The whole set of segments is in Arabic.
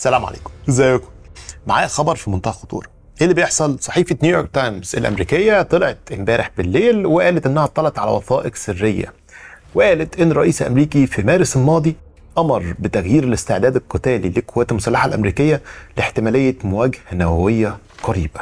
السلام عليكم ازيكم معايا خبر في منتهى الخطوره ايه اللي بيحصل صحيفه نيويورك تايمز الامريكيه طلعت امبارح بالليل وقالت انها اطلعت على وثائق سريه وقالت ان رئيس امريكي في مارس الماضي امر بتغيير الاستعداد القتالي للقوات المسلحه الامريكيه لاحتماليه مواجهه نوويه قريبه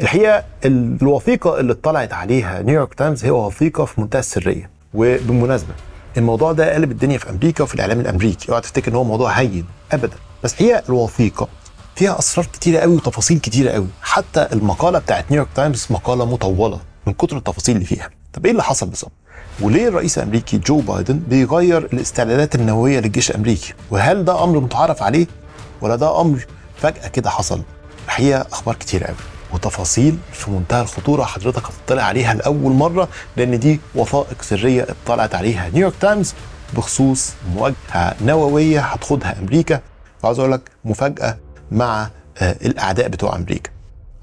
الحقيقه الوثيقه اللي اطلعت عليها نيويورك تايمز هي وثيقه في منتهى السريه وبالمناسبه الموضوع ده قلب الدنيا في امريكا وفي الاعلام الامريكي اوعى تفتكر ان هو موضوع هين ابدا بس هي الوثيقه فيها اسرار كتيره قوي وتفاصيل كتيره قوي حتى المقاله بتاعت نيويورك تايمز مقاله مطوله من كتر التفاصيل اللي فيها طب ايه اللي حصل بالظبط وليه الرئيس الامريكي جو بايدن بيغير الاستعدادات النوويه للجيش الامريكي وهل ده امر متعارف عليه ولا ده امر فجاه كده حصل الحقيقه اخبار كتيره قوي وتفاصيل في منتهى الخطوره حضرتك هتطلع عليها لاول مره لان دي وثائق سريه اطلعت عليها نيويورك تايمز بخصوص مواجهه نوويه هتخوضها امريكا وعاوز اقول لك مفاجاه مع آه، الاعداء بتوع امريكا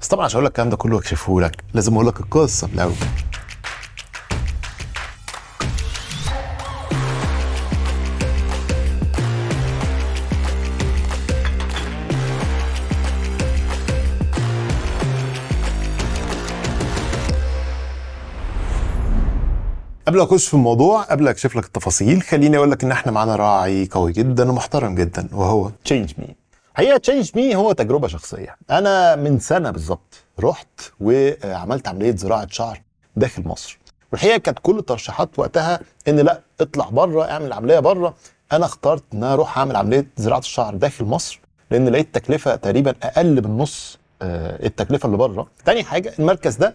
بس طبعا عشان اقول لك الكلام ده كله واكشفه لك لازم اقول لك القصه في الاول قبل ما اخش في الموضوع قبل اكشف لك التفاصيل خليني اقول لك ان احنا معانا راعي قوي جدا ومحترم جدا وهو تشينج مي حقيقه تشينج مي هو تجربه شخصيه انا من سنه بالظبط رحت وعملت عمليه زراعه شعر داخل مصر والحقيقه كانت كل الترشيحات وقتها ان لا اطلع بره اعمل عمليه بره انا اخترت ان اروح اعمل عمليه زراعه الشعر داخل مصر لان لقيت تكلفه تقريبا اقل من نص آه، التكلفه اللي بره تاني حاجه المركز ده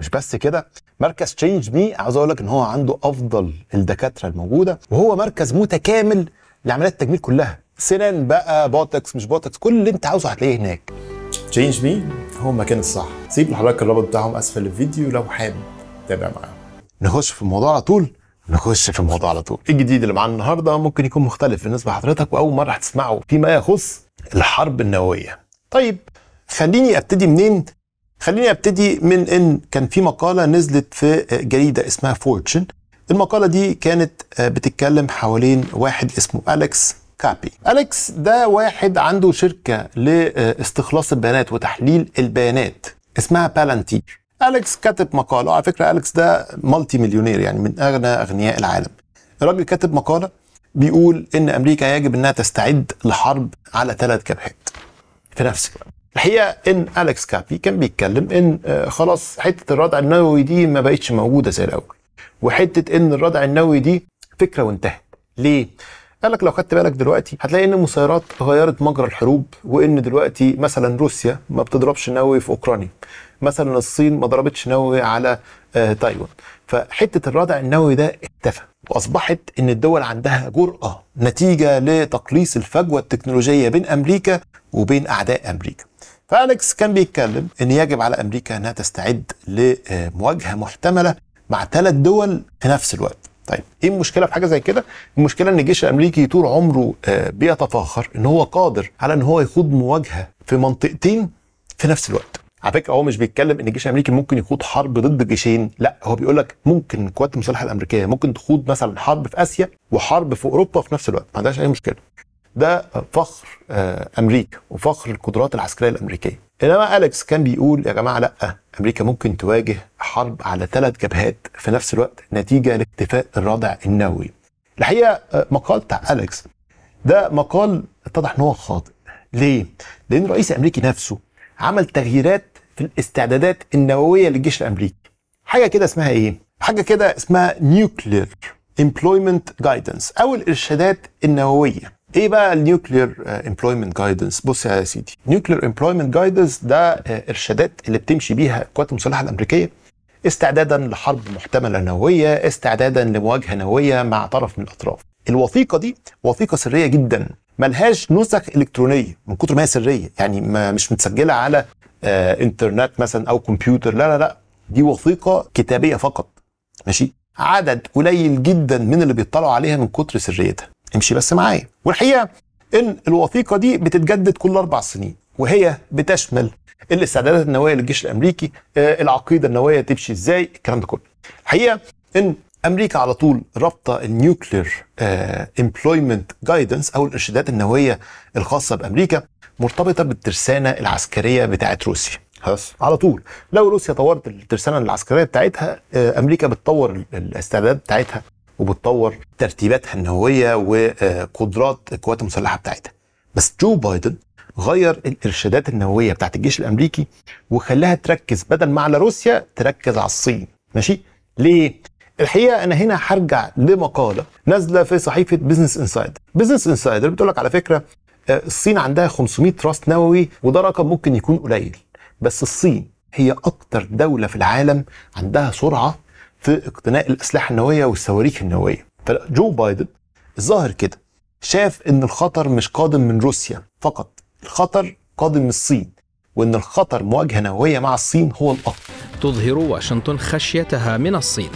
مش بس كده مركز تشينج مي عاوز اقول لك ان هو عنده افضل الدكاتره الموجوده وهو مركز متكامل لعمليات التجميل كلها سنان بقى بوتكس مش بوتكس كل اللي انت عاوزه هتلاقيه هناك تشينج مي هو المكان الصح سيب لحضرتك الرابط بتاعهم اسفل الفيديو لو حابب تابع معاهم نخش في الموضوع على طول نخش في الموضوع على طول الجديد اللي معانا النهارده ممكن يكون مختلف بالنسبه لحضرتك واول مره هتسمعه فيما يخص الحرب النوويه طيب خليني ابتدي منين خليني ابتدي من ان كان في مقاله نزلت في جريده اسمها فورتشن المقاله دي كانت آه، بتتكلم حوالين واحد اسمه اليكس كابي اليكس ده واحد عنده شركه لاستخلاص البيانات وتحليل البيانات اسمها بالانتير اليكس كاتب مقاله على فكره اليكس ده مالتي مليونير يعني من اغنى اغنياء العالم الراجل كاتب مقاله بيقول ان امريكا يجب انها تستعد لحرب على ثلاث جبهات في نفس الوقت الحقيقه ان اليكس كابي كان بيتكلم ان آه، خلاص حته الردع النووي دي ما بقتش موجوده زي الاول وحته ان الردع النووي دي فكره وانتهت ليه قال لك لو خدت بالك دلوقتي هتلاقي ان المسيرات غيرت مجرى الحروب وان دلوقتي مثلا روسيا ما بتضربش نووي في اوكرانيا مثلا الصين ما ضربتش نووي على آه، تايوان فحته الردع النووي ده اختفى واصبحت ان الدول عندها جرأه نتيجه لتقليص الفجوه التكنولوجيه بين امريكا وبين اعداء امريكا فأليكس كان بيتكلم إن يجب على أمريكا إنها تستعد لمواجهة محتملة مع ثلاث دول في نفس الوقت طيب ايه المشكله في حاجه زي كده المشكله ان الجيش الامريكي طول عمره آه، بيتفاخر ان هو قادر على ان هو يخوض مواجهه في منطقتين في نفس الوقت على فكره هو مش بيتكلم ان الجيش الامريكي ممكن يخوض حرب ضد جيشين لا هو بيقول لك ممكن القوات المسلحه الامريكيه ممكن تخوض مثلا حرب في اسيا وحرب في اوروبا في نفس الوقت ما عندهاش اي مشكله ده فخر آه، امريكا وفخر القدرات العسكريه الامريكيه انما اليكس كان بيقول يا جماعه لا امريكا ممكن تواجه حرب على ثلاث جبهات في نفس الوقت نتيجه لاكتفاء الردع النووي الحقيقه آه، مقال بتاع اليكس ده مقال اتضح ان هو خاطئ ليه لان الرئيس الامريكي نفسه عمل تغييرات في الاستعدادات النوويه للجيش الامريكي حاجه كده اسمها ايه حاجه كده اسمها نيوكلير امبلويمنت جايدنس او الارشادات النوويه ايه بقى النيوكلير امبلويمنت جايدنس بص يا سيدي نيوكلير امبلويمنت جايدنس ده آه، ارشادات اللي بتمشي بيها القوات المسلحه الامريكيه استعدادا لحرب محتمله نوويه استعدادا لمواجهه نوويه مع طرف من الاطراف الوثيقه دي وثيقه سريه جدا ملهاش نسخ الكترونيه من كتر ما هي سريه يعني ما مش متسجله على آه انترنت مثلا او كمبيوتر لا لا لا دي وثيقه كتابيه فقط ماشي عدد قليل جدا من اللي بيطلعوا عليها من كتر سريتها امشي بس معايا والحقيقه ان الوثيقه دي بتتجدد كل اربع سنين وهي بتشمل الاستعدادات النوويه للجيش الامريكي آه، العقيده النوويه تمشي ازاي الكلام ده كله الحقيقه ان امريكا على طول رابطه النيوكلير امبلويمنت آه، جايدنس او الارشادات النوويه الخاصه بامريكا مرتبطه بالترسانه العسكريه بتاعه روسيا هس. على طول لو روسيا طورت الترسانه العسكريه بتاعتها آه، امريكا بتطور الاستعدادات بتاعتها وبتطور ترتيباتها النوويه وقدرات القوات المسلحه بتاعتها بس جو بايدن غير الارشادات النوويه بتاعت الجيش الامريكي وخلاها تركز بدل ما على روسيا تركز على الصين ماشي ليه الحقيقه انا هنا هرجع لمقاله نازله في صحيفه بزنس انسايدر بزنس انسايدر بتقول لك على فكره آه، الصين عندها 500 راس نووي وده رقم ممكن يكون قليل بس الصين هي اكتر دوله في العالم عندها سرعه في اقتناء الاسلحه النوويه والصواريخ النوويه فجو بايدن الظاهر كده شاف ان الخطر مش قادم من روسيا فقط الخطر قادم من الصين وان الخطر مواجهه نوويه مع الصين هو الاخطر تظهر واشنطن خشيتها من الصين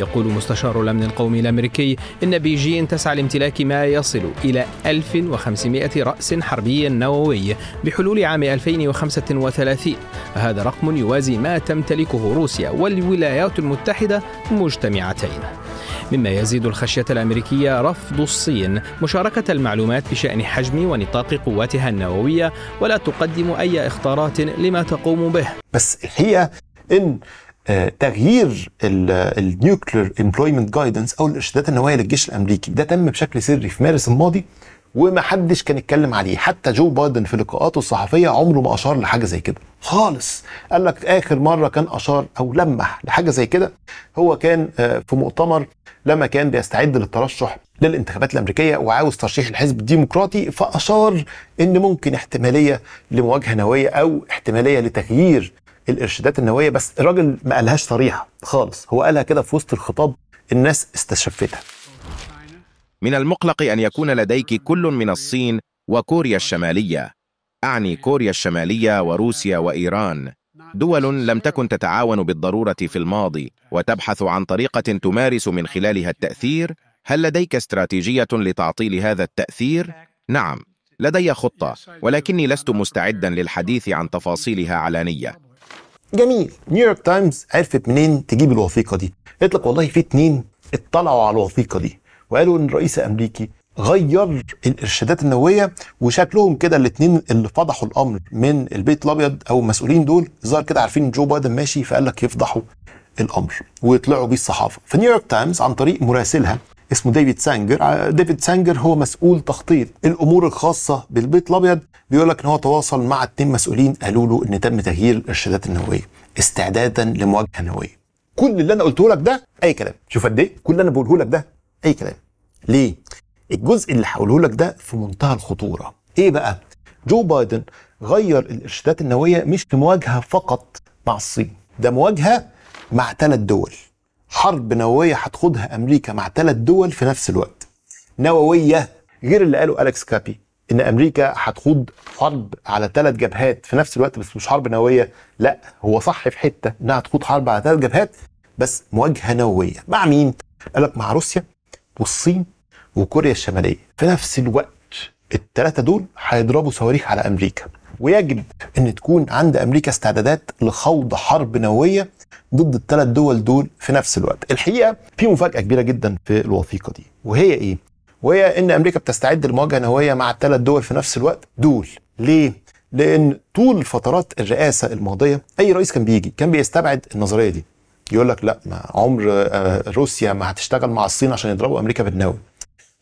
يقول مستشار الأمن القومي الأمريكي إن بيجين تسعى لامتلاك ما يصل إلى 1500 رأس حربي نووي بحلول عام 2035 هذا رقم يوازي ما تمتلكه روسيا والولايات المتحدة مجتمعتين مما يزيد الخشية الأمريكية رفض الصين مشاركة المعلومات بشأن حجم ونطاق قواتها النووية ولا تقدم أي إخطارات لما تقوم به بس هي إن تغيير النيوكلير امبلويمنت جايدنس او الارشادات النوويه للجيش الامريكي ده تم بشكل سري في مارس الماضي ومحدش كان يتكلم عليه حتى جو بايدن في لقاءاته الصحفيه عمره ما اشار لحاجه زي كده خالص قال لك اخر مره كان اشار او لمح لحاجه زي كده هو كان آه، في مؤتمر لما كان بيستعد للترشح للانتخابات الامريكيه وعاوز ترشيح الحزب الديمقراطي فاشار ان ممكن احتماليه لمواجهه نوويه او احتماليه لتغيير الارشادات النوويه بس الراجل ما قالهاش صريحه خالص هو قالها كده في وسط الخطاب الناس استشفتها من المقلق ان يكون لديك كل من الصين وكوريا الشماليه اعني كوريا الشماليه وروسيا وايران دول لم تكن تتعاون بالضروره في الماضي وتبحث عن طريقه تمارس من خلالها التاثير هل لديك استراتيجيه لتعطيل هذا التاثير نعم لدي خطه ولكني لست مستعدا للحديث عن تفاصيلها علانيه جميل نيويورك تايمز عرفت منين تجيب الوثيقه دي قالت والله في اتنين اطلعوا على الوثيقه دي وقالوا ان الرئيس الامريكي غير الارشادات النوويه وشكلهم كده الاثنين اللي فضحوا الامر من البيت الابيض او المسؤولين دول ظهر كده عارفين جو بايدن ماشي فقال لك يفضحوا الامر ويطلعوا بيه الصحافه فنيويورك تايمز عن طريق مراسلها اسمه ديفيد سانجر ديفيد سانجر هو مسؤول تخطيط الامور الخاصه بالبيت الابيض بيقول لك ان هو تواصل مع اثنين مسؤولين قالوا له ان تم تغيير الارشادات النوويه استعدادا لمواجهه نوويه كل اللي انا قلته لك ده اي كلام شوف قد ايه كل اللي انا بقوله لك ده اي كلام ليه الجزء اللي هقوله لك ده في منتهى الخطوره ايه بقى جو بايدن غير الارشادات النوويه مش لمواجهه فقط مع الصين ده مواجهه مع ثلاث دول حرب نووية هتخوضها أمريكا مع ثلاث دول في نفس الوقت نووية غير اللي قاله أليكس كابي إن أمريكا هتخوض حرب على ثلاث جبهات في نفس الوقت بس مش حرب نووية لا هو صح في حتة إنها هتخوض حرب على ثلاث جبهات بس مواجهة نووية مع مين؟ قال لك مع روسيا والصين وكوريا الشمالية في نفس الوقت الثلاثة دول هيضربوا صواريخ على أمريكا ويجب ان تكون عند امريكا استعدادات لخوض حرب نوويه ضد الثلاث دول دول في نفس الوقت الحقيقه في مفاجاه كبيره جدا في الوثيقه دي وهي ايه وهي ان امريكا بتستعد لمواجهه نوويه مع الثلاث دول في نفس الوقت دول ليه لان طول فترات الرئاسه الماضيه اي رئيس كان بيجي كان بيستبعد النظريه دي يقول لك لا ما عمر آه، روسيا ما هتشتغل مع الصين عشان يضربوا امريكا بالنووي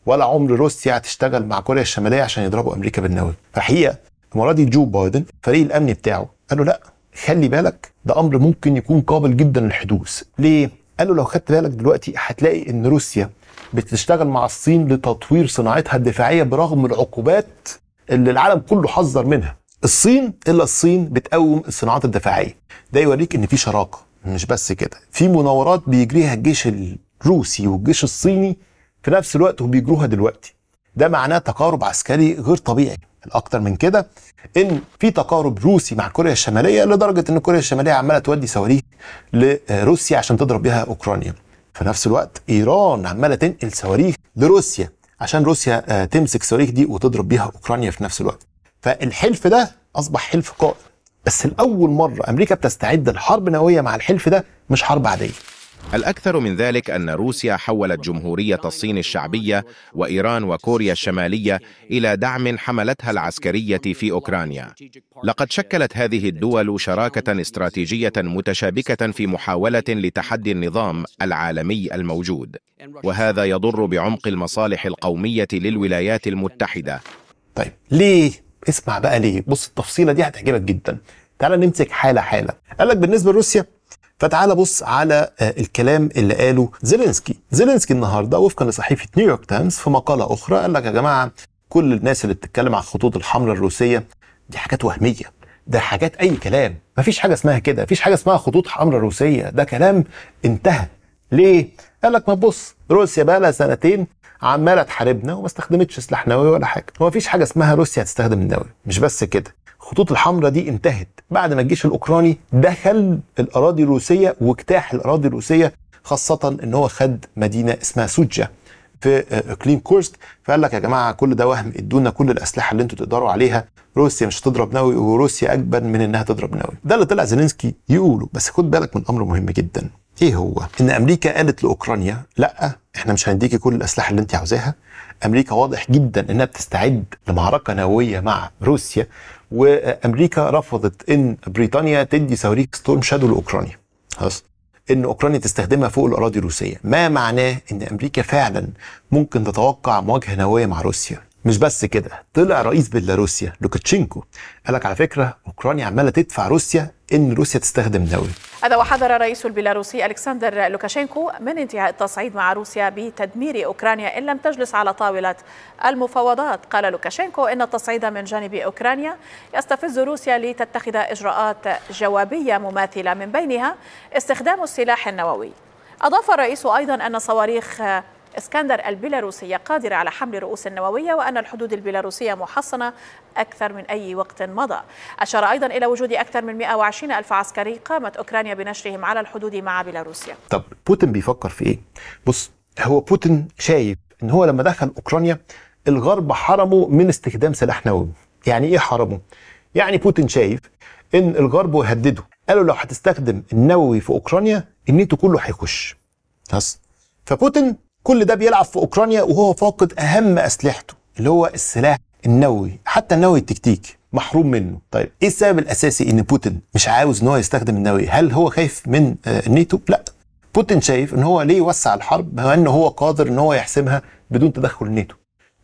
ولا عمر روسيا هتشتغل مع كوريا الشماليه عشان يضربوا امريكا بالنووي فالحقيقه المره دي جو بايدن فريق الامن بتاعه قال له لا خلي بالك ده امر ممكن يكون قابل جدا للحدوث ليه قالوا لو خدت بالك دلوقتي هتلاقي ان روسيا بتشتغل مع الصين لتطوير صناعتها الدفاعيه برغم العقوبات اللي العالم كله حذر منها الصين الا الصين بتقوم الصناعات الدفاعيه ده يوريك ان في شراكه مش بس كده في مناورات بيجريها الجيش الروسي والجيش الصيني في نفس الوقت وبيجروها دلوقتي ده معناه تقارب عسكري غير طبيعي الاكتر من كده ان في تقارب روسي مع كوريا الشماليه لدرجه ان كوريا الشماليه عماله تودي صواريخ لروسيا عشان تضرب بيها اوكرانيا في نفس الوقت ايران عماله تنقل صواريخ لروسيا عشان روسيا آه، تمسك صواريخ دي وتضرب بيها اوكرانيا في نفس الوقت فالحلف ده اصبح حلف قائم بس لاول مره امريكا بتستعد لحرب نوويه مع الحلف ده مش حرب عاديه الأكثر من ذلك أن روسيا حولت جمهورية الصين الشعبية وإيران وكوريا الشمالية إلى دعم حملتها العسكرية في أوكرانيا لقد شكلت هذه الدول شراكة استراتيجية متشابكة في محاولة لتحدي النظام العالمي الموجود وهذا يضر بعمق المصالح القومية للولايات المتحدة طيب ليه؟ اسمع بقى ليه بص التفصيلة دي هتعجبك جدا تعال نمسك حالة حالة قال لك بالنسبة لروسيا فتعال بص على آه، الكلام اللي قاله زيلينسكي زيلينسكي النهارده وفقا لصحيفه نيويورك تايمز في مقاله اخرى قال لك يا جماعه كل الناس اللي بتتكلم عن الخطوط الحمراء الروسيه دي حاجات وهميه ده حاجات اي كلام مفيش حاجه اسمها كده مفيش حاجه اسمها خطوط حمراء روسيه ده كلام انتهى ليه قال لك ما بص روسيا بقى لها سنتين عماله تحاربنا وما استخدمتش سلاح نووي ولا حاجه هو مفيش حاجه اسمها روسيا هتستخدم النووي مش بس كده الخطوط الحمراء دي انتهت بعد ما الجيش الاوكراني دخل الاراضي الروسيه واجتاح الاراضي الروسيه خاصه ان هو خد مدينه اسمها سوجا في اقليم آه، كورسك فقال لك يا جماعه كل ده وهم ادونا كل الاسلحه اللي انتوا تقدروا عليها روسيا مش هتضرب نووي وروسيا اجبن من انها تضرب نووي ده اللي طلع زيلينسكي يقوله بس خد بالك من امر مهم جدا ايه هو ان امريكا قالت لاوكرانيا لا احنا مش هنديكي كل الاسلحه اللي انت عاوزاها امريكا واضح جدا انها بتستعد لمعركه نوويه مع روسيا وامريكا رفضت ان بريطانيا تدي صواريخ ستورم شادو لاوكرانيا خلاص ان اوكرانيا تستخدمها فوق الاراضي الروسيه ما معناه ان امريكا فعلا ممكن تتوقع مواجهه نوويه مع روسيا مش بس كده طلع رئيس بيلاروسيا لوكاتشينكو قال لك على فكره اوكرانيا عماله تدفع روسيا ان روسيا تستخدم دولة هذا وحذر الرئيس البيلاروسي الكسندر لوكاشينكو من انتهاء التصعيد مع روسيا بتدمير اوكرانيا ان لم تجلس على طاوله المفاوضات قال لوكاشينكو ان التصعيد من جانب اوكرانيا يستفز روسيا لتتخذ اجراءات جوابيه مماثله من بينها استخدام السلاح النووي اضاف الرئيس ايضا ان صواريخ اسكندر البيلاروسية قادرة على حمل رؤوس نووية وأن الحدود البيلاروسية محصنة أكثر من أي وقت مضى أشار أيضا إلى وجود أكثر من 120 ألف عسكري قامت أوكرانيا بنشرهم على الحدود مع بيلاروسيا طب بوتين بيفكر في إيه؟ بص هو بوتين شايف ان هو لما دخل اوكرانيا الغرب حرمه من استخدام سلاح نووي يعني ايه حرمه يعني بوتين شايف ان الغرب يهدده قالوا لو هتستخدم النووي في اوكرانيا النيتو كله هيخش بس فبوتين كل ده بيلعب في اوكرانيا وهو فاقد اهم اسلحته اللي هو السلاح النووي حتى النووي التكتيكي محروم منه طيب ايه السبب الاساسي ان بوتين مش عاوز ان هو يستخدم النووي هل هو خايف من آه، الناتو لا بوتين شايف ان هو ليه يوسع الحرب بما ان هو قادر ان هو يحسمها بدون تدخل الناتو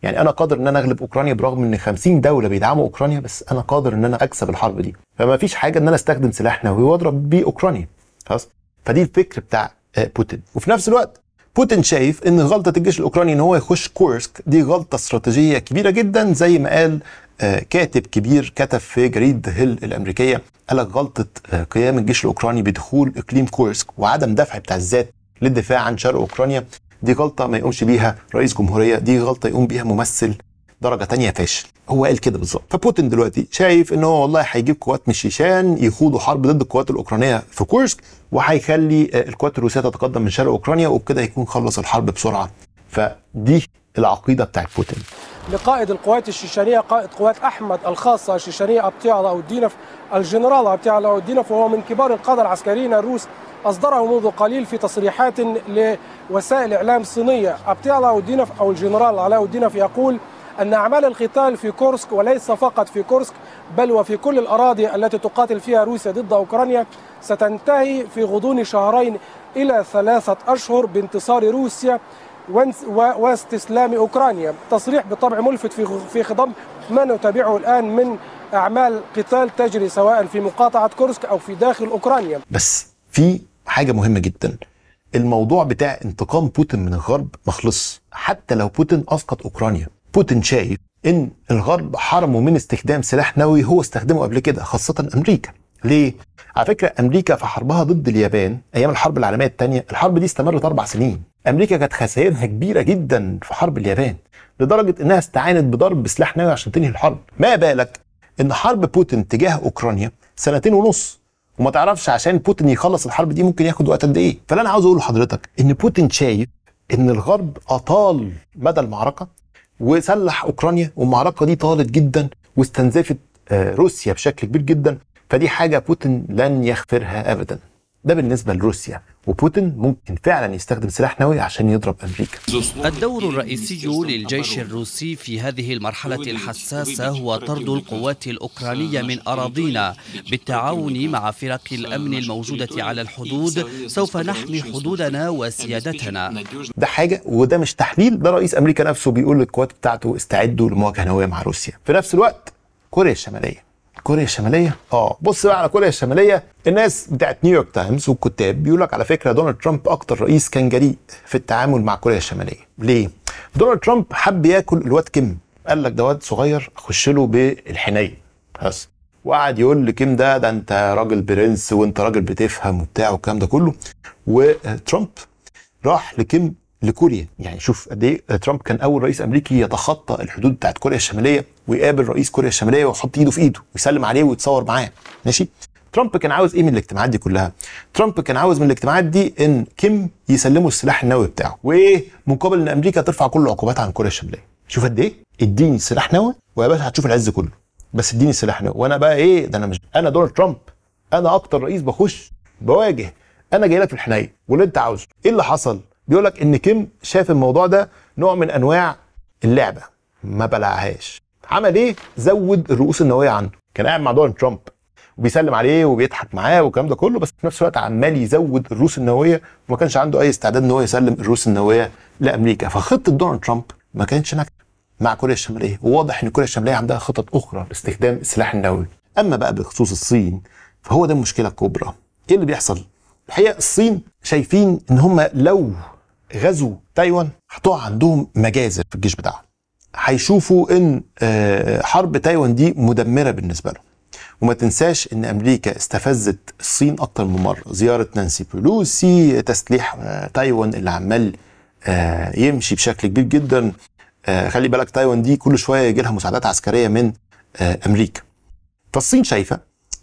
يعني انا قادر ان انا اغلب اوكرانيا برغم ان 50 دوله بيدعموا اوكرانيا بس انا قادر ان انا اكسب الحرب دي فما فيش حاجه ان انا استخدم سلاح نووي واضرب بيه اوكرانيا خلاص فدي الفكر بتاع آه، بوتين وفي نفس الوقت بوتين شايف ان غلطه الجيش الاوكراني ان هو يخش كورسك دي غلطه استراتيجيه كبيره جدا زي ما قال آه، كاتب كبير كتب في جريد هيل الامريكيه قال لك غلطه آه، قيام الجيش الاوكراني بدخول اقليم كورسك وعدم دفع بتاع الذات للدفاع عن شرق اوكرانيا دي غلطه ما يقومش بيها رئيس جمهوريه دي غلطه يقوم بيها ممثل درجه تانية فاشل هو قال كده بالظبط فبوتين دلوقتي شايف ان هو والله هيجيب قوات من الشيشان يخوضوا حرب ضد القوات الاوكرانيه في كورسك وهيخلي آه، القوات الروسيه تتقدم من شرق اوكرانيا وبكده يكون خلص الحرب بسرعه فدي العقيده بتاعت بوتين لقائد القوات الشيشانيه قائد قوات احمد الخاصه الشيشانيه ابتيع علاء الدينف الجنرال ابتيع علاء الدينف وهو من كبار القاده العسكريين الروس اصدره منذ قليل في تصريحات لوسائل اعلام صينيه ابتيع علاء الدينف او الجنرال علاء الدينف يقول أن أعمال القتال في كورسك وليس فقط في كورسك بل وفي كل الأراضي التي تقاتل فيها روسيا ضد أوكرانيا ستنتهي في غضون شهرين إلى ثلاثة أشهر بانتصار روسيا واستسلام أوكرانيا تصريح بطبع ملفت في خضم ما نتابعه الآن من أعمال قتال تجري سواء في مقاطعة كورسك أو في داخل أوكرانيا بس في حاجة مهمة جدا الموضوع بتاع انتقام بوتين من الغرب مخلص حتى لو بوتين اسقط اوكرانيا بوتين شايف ان الغرب حرمه من استخدام سلاح نووي هو استخدمه قبل كده خاصه امريكا ليه؟ على فكره امريكا في حربها ضد اليابان ايام الحرب العالميه الثانيه، الحرب دي استمرت اربع سنين، امريكا كانت خسائرها كبيره جدا في حرب اليابان، لدرجه انها استعانت بضرب بسلاح نووي عشان تنهي الحرب، ما بالك ان حرب بوتين تجاه اوكرانيا سنتين ونص وما تعرفش عشان بوتين يخلص الحرب دي ممكن ياخد وقت قد ايه، فاللي انا عاوز اقوله لحضرتك ان بوتين شايف ان الغرب اطال مدى المعركه وسلح اوكرانيا والمعركه دي طالت جدا واستنزفت آه، روسيا بشكل كبير جدا فدي حاجه بوتين لن يغفرها ابدا ده بالنسبه لروسيا وبوتين ممكن فعلا يستخدم سلاح نووي عشان يضرب امريكا. الدور الرئيسي للجيش الروسي في هذه المرحله الحساسه هو طرد القوات الاوكرانيه من اراضينا بالتعاون مع فرق الامن الموجوده على الحدود سوف نحمي حدودنا وسيادتنا. ده حاجه وده مش تحليل ده رئيس امريكا نفسه بيقول للقوات بتاعته استعدوا لمواجهه نوويه مع روسيا. في نفس الوقت كوريا الشماليه كوريا الشماليه اه بص بقى على كوريا الشماليه الناس بتاعت نيويورك تايمز والكتاب بيقول لك على فكره دونالد ترامب اكتر رئيس كان جريء في التعامل مع كوريا الشماليه ليه دونالد ترامب حب ياكل الواد كيم قال لك ده واد صغير اخش له بالحنين بس وقعد يقول لكيم ده ده انت راجل برنس وانت راجل بتفهم وبتاع والكلام ده كله وترامب راح لكيم لكوريا يعني شوف قد ايه ترامب كان اول رئيس امريكي يتخطى الحدود بتاعت كوريا الشماليه ويقابل رئيس كوريا الشماليه ويحط ايده في ايده ويسلم عليه ويتصور معاه ماشي ترامب كان عاوز ايه من الاجتماعات دي كلها ترامب كان عاوز من الاجتماعات دي ان كيم يسلمه السلاح النووي بتاعه وايه مقابل ان امريكا ترفع كل العقوبات عن كوريا الشماليه شوف قد ايه اديني سلاح نووي ويا باشا هتشوف العز كله بس اديني سلاح نووي وانا بقى ايه ده انا مش انا دونالد ترامب انا اكتر رئيس بخش بواجه انا جاي لك في الحنايه واللي انت عاوزه ايه اللي حصل بيقول لك ان كيم شاف الموضوع ده نوع من انواع اللعبه ما بلعهاش عمل ايه؟ زود الرؤوس النوويه عنده كان قاعد مع دونالد ترامب وبيسلم عليه وبيضحك معاه والكلام ده كله بس في نفس الوقت عمال يزود الرؤوس النوويه وما كانش عنده اي استعداد ان هو يسلم الرؤوس النوويه لامريكا فخطه دونالد ترامب ما كانتش ناجحه مع كوريا الشماليه وواضح ان كوريا الشماليه عندها خطط اخرى لاستخدام السلاح النووي اما بقى بخصوص الصين فهو ده المشكله الكبرى ايه اللي بيحصل الحقيقه الصين شايفين ان هم لو غزوا تايوان هتقع عندهم مجازر في الجيش بتاعهم هيشوفوا ان آه، حرب تايوان دي مدمره بالنسبه لهم وما تنساش ان امريكا استفزت الصين اكتر من مره زياره نانسي بولوسي تسليح آه، تايوان اللي عمال آه، يمشي بشكل كبير جدا خلي بالك تايوان دي كل شويه يجي لها مساعدات عسكريه من امريكا فالصين شايفه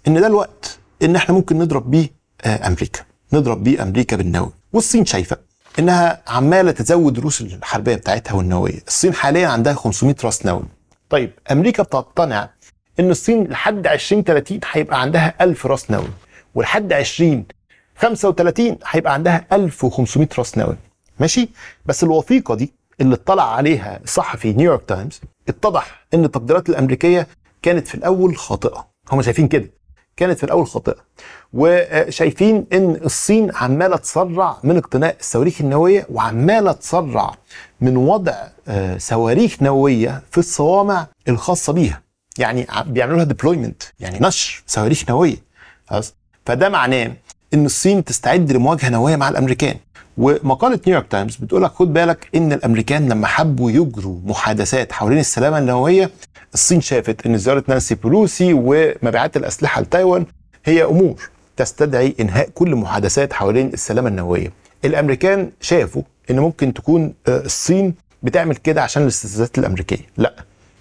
ان ده الوقت ان احنا ممكن نضرب بيه امريكا نضرب بيه امريكا بالنووي والصين شايفه انها عماله تزود دروس الحربيه بتاعتها والنوويه الصين حاليا عندها 500 راس نووي طيب امريكا بتقتنع ان الصين لحد 2030 هيبقى عندها 1000 راس نووي ولحد 2035 هيبقى عندها 1500 راس نووي ماشي بس الوثيقه دي اللي اطلع عليها صحفي نيويورك تايمز اتضح ان التقديرات الامريكيه كانت في الاول خاطئه هم شايفين كده كانت في الاول خاطئه وشايفين ان الصين عماله تسرع من اقتناء الصواريخ النوويه وعماله تسرع من وضع آه، صواريخ نوويه في الصوامع الخاصه بيها يعني بيعملوا لها ديبلويمنت يعني نشر صواريخ نوويه فده معناه ان الصين تستعد لمواجهه نوويه مع الامريكان ومقاله نيويورك تايمز بتقول لك خد بالك ان الامريكان لما حبوا يجروا محادثات حوالين السلامه النوويه الصين شافت ان زياره نانسي بولوسي ومبيعات الاسلحه لتايوان هي امور تستدعي انهاء كل محادثات حوالين السلامه النوويه. الامريكان شافوا ان ممكن تكون آه، الصين بتعمل كده عشان الاستفزازات الامريكيه، لا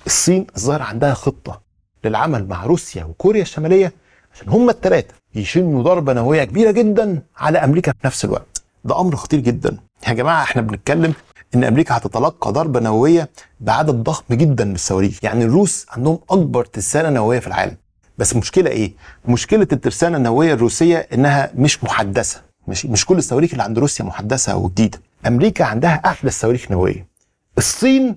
الصين الظاهر عندها خطه للعمل مع روسيا وكوريا الشماليه عشان هم الثلاثه يشنوا ضربه نوويه كبيره جدا على امريكا في نفس الوقت. ده امر خطير جدا يا جماعه احنا بنتكلم ان امريكا هتتلقى ضربه نوويه بعدد ضخم جدا من الصواريخ يعني الروس عندهم اكبر ترسانه نوويه في العالم بس مشكله ايه مشكله الترسانه النوويه الروسيه انها مش محدثه مش مش كل الصواريخ اللي عند روسيا محدثه وجديده امريكا عندها احدث صواريخ نوويه الصين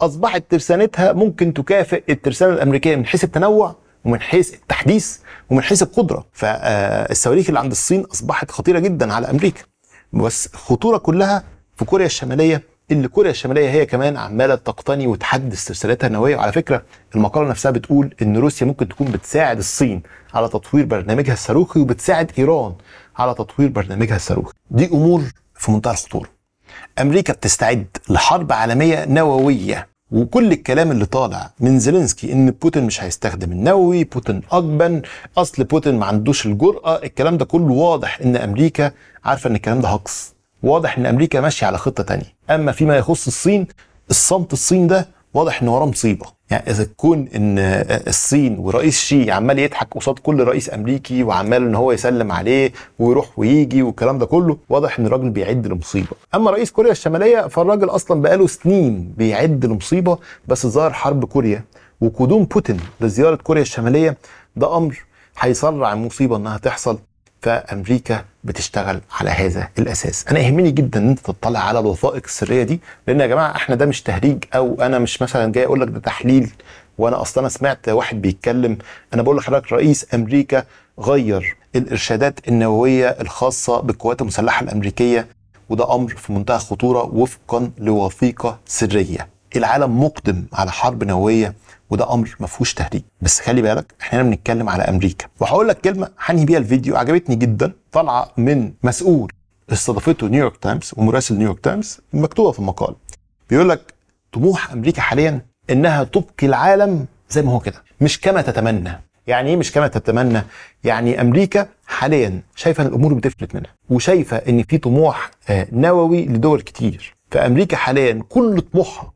اصبحت ترسانتها ممكن تكافئ الترسانه الامريكيه من حيث التنوع ومن حيث التحديث ومن حيث القدره فالصواريخ آه، اللي عند الصين اصبحت خطيره جدا على امريكا بس خطوره كلها في كوريا الشماليه ان كوريا الشماليه هي كمان عماله تقتني وتحدد استرسالاتها النوويه وعلى فكره المقاله نفسها بتقول ان روسيا ممكن تكون بتساعد الصين على تطوير برنامجها الصاروخي وبتساعد ايران على تطوير برنامجها الصاروخي دي امور في منتهى الخطوره امريكا بتستعد لحرب عالميه نوويه وكل الكلام اللي طالع من زيلينسكي ان بوتين مش هيستخدم النووي بوتين اجبن اصل بوتين ما عندوش الجرأه الكلام ده كله واضح ان امريكا عارفه ان الكلام ده هقص واضح ان امريكا ماشيه على خطه تانية اما فيما يخص الصين الصمت الصين ده واضح ان وراه مصيبه يعني اذا تكون ان الصين ورئيس شي عمال يضحك قصاد كل رئيس امريكي وعمال ان هو يسلم عليه ويروح ويجي والكلام ده كله واضح ان الراجل بيعد لمصيبه اما رئيس كوريا الشماليه فالراجل اصلا بقاله سنين بيعد لمصيبه بس ظهر حرب كوريا وقدوم بوتين لزياره كوريا الشماليه ده امر هيسرع المصيبه انها تحصل فامريكا بتشتغل على هذا الاساس انا يهمني جدا ان انت تطلع على الوثائق السريه دي لان يا جماعه احنا ده مش تهريج او انا مش مثلا جاي اقول لك ده تحليل وانا اصلا انا سمعت واحد بيتكلم انا بقول لحضرتك رئيس امريكا غير الارشادات النوويه الخاصه بالقوات المسلحه الامريكيه وده امر في منتهى الخطوره وفقا لوثيقه سريه العالم مقدم على حرب نوويه وده امر ما فيهوش تهديد بس خلي بالك احنا هنا بنتكلم على امريكا وهقول لك كلمه هنهي بيها الفيديو عجبتني جدا طالعه من مسؤول استضافته نيويورك تايمز ومراسل نيويورك تايمز مكتوبه في المقال بيقول لك طموح امريكا حاليا انها تبقي العالم زي ما هو كده مش كما تتمنى يعني ايه مش كما تتمنى يعني امريكا حاليا شايفه ان الامور بتفلت منها وشايفه ان في طموح آه، نووي لدول كتير فامريكا حاليا كل طموحها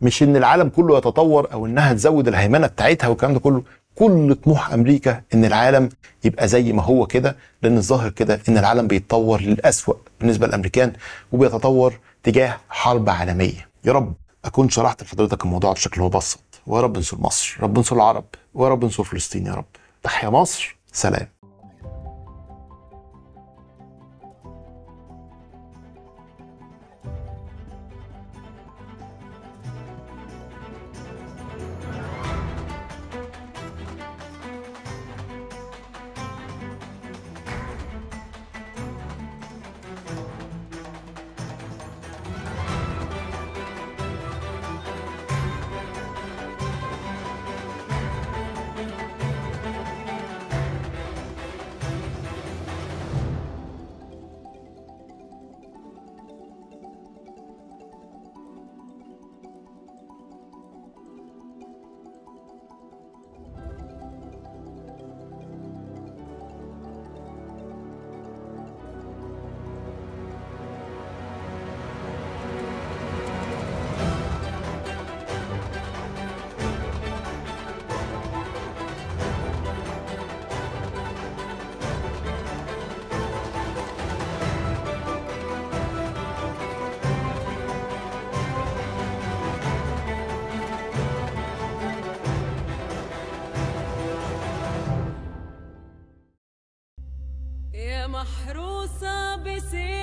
مش ان العالم كله يتطور او انها تزود الهيمنه بتاعتها والكلام ده كله كل طموح امريكا ان العالم يبقى زي ما هو كده لان الظاهر كده ان العالم بيتطور للاسوء بالنسبه للامريكان وبيتطور تجاه حرب عالميه يا رب اكون شرحت لحضرتك الموضوع بشكل مبسط ويا رب انصر مصر رب انصر العرب ويا رب انصر فلسطين يا رب تحيا مصر سلام be seen.